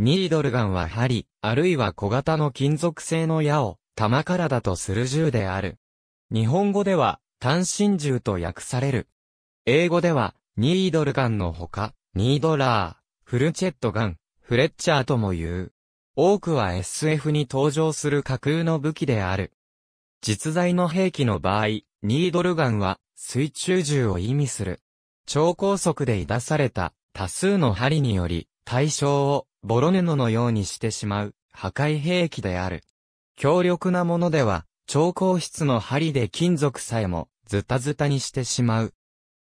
ニードルガンは針、あるいは小型の金属製の矢を、弾からだとする銃である。日本語では、単身銃と訳される。英語では、ニードルガンのほか、ニードラー、フルチェットガン、フレッチャーとも言う。多くは SF に登場する架空の武器である。実在の兵器の場合、ニードルガンは水中銃を意味する。超高速で出された多数の針により対象をボロネノのようにしてしまう、破壊兵器である。強力なものでは、超硬質の針で金属さえも、ズタズタにしてしまう。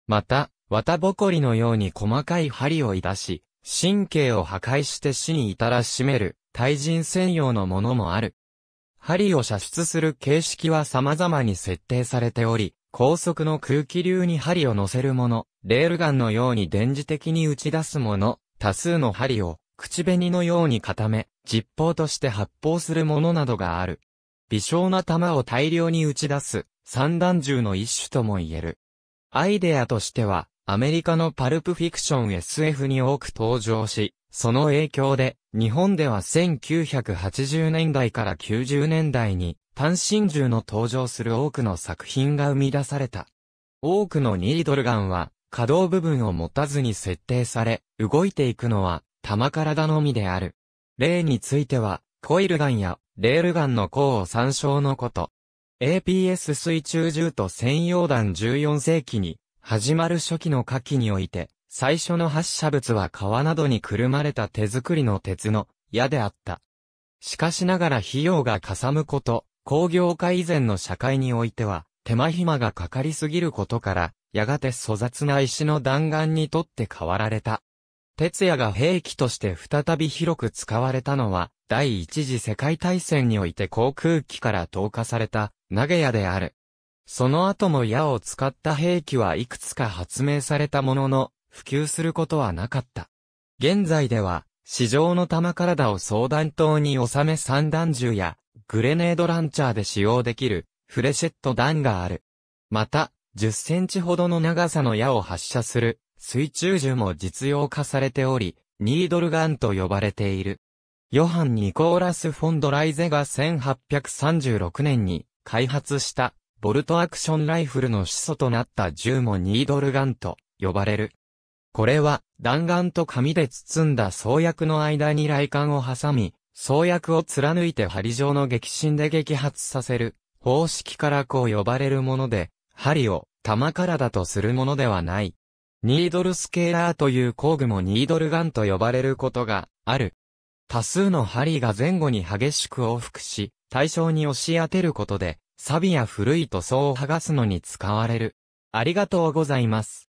また、綿ぼこりのように細かい針を出し、神経を破壊して死に至らしめる、対人専用のものもある。針を射出する形式は様々に設定されており、高速の空気流に針を乗せるもの、レールガンのように電磁的に打ち出すもの、多数の針を口紅のように固め、実砲として発砲するものなどがある。微小な弾を大量に打ち出す、散弾銃の一種とも言える。アイデアとしては、アメリカのパルプフィクション SF に多く登場し、その影響で、日本では1980年代から90年代に、単身銃の登場する多くの作品が生み出された。多くのニードルガンは、可動部分を持たずに設定され、動いていくのは、か体のみである。例については、コイルガンやレールガンの項を参照のこと。APS 水中銃と専用弾14世紀に、始まる初期の火器において、最初の発射物は川などにくるまれた手作りの鉄の矢であった。しかしながら費用がかさむこと、工業化以前の社会においては、手間暇がかかりすぎることから、やがて粗雑な石の弾丸にとって変わられた。鉄矢が兵器として再び広く使われたのは、第一次世界大戦において航空機から投下された、投げ矢である。その後も矢を使った兵器はいくつか発明されたものの、普及することはなかった。現在では、市場の弾体を相談頭に収め散弾銃や、グレネードランチャーで使用できる、フレシェット弾がある。また、10センチほどの長さの矢を発射する、水中銃も実用化されており、ニードルガンと呼ばれている。ヨハン・ニコーラス・フォンド・ライゼが1836年に開発したボルトアクションライフルの始祖となった銃もニードルガンと呼ばれる。これは弾丸と紙で包んだ装薬の間に雷管を挟み、装薬を貫いて針状の激震で撃発させる方式からこう呼ばれるもので、針を弾からだとするものではない。ニードルスケーラーという工具もニードルガンと呼ばれることがある。多数の針が前後に激しく往復し、対象に押し当てることで、錆や古い塗装を剥がすのに使われる。ありがとうございます。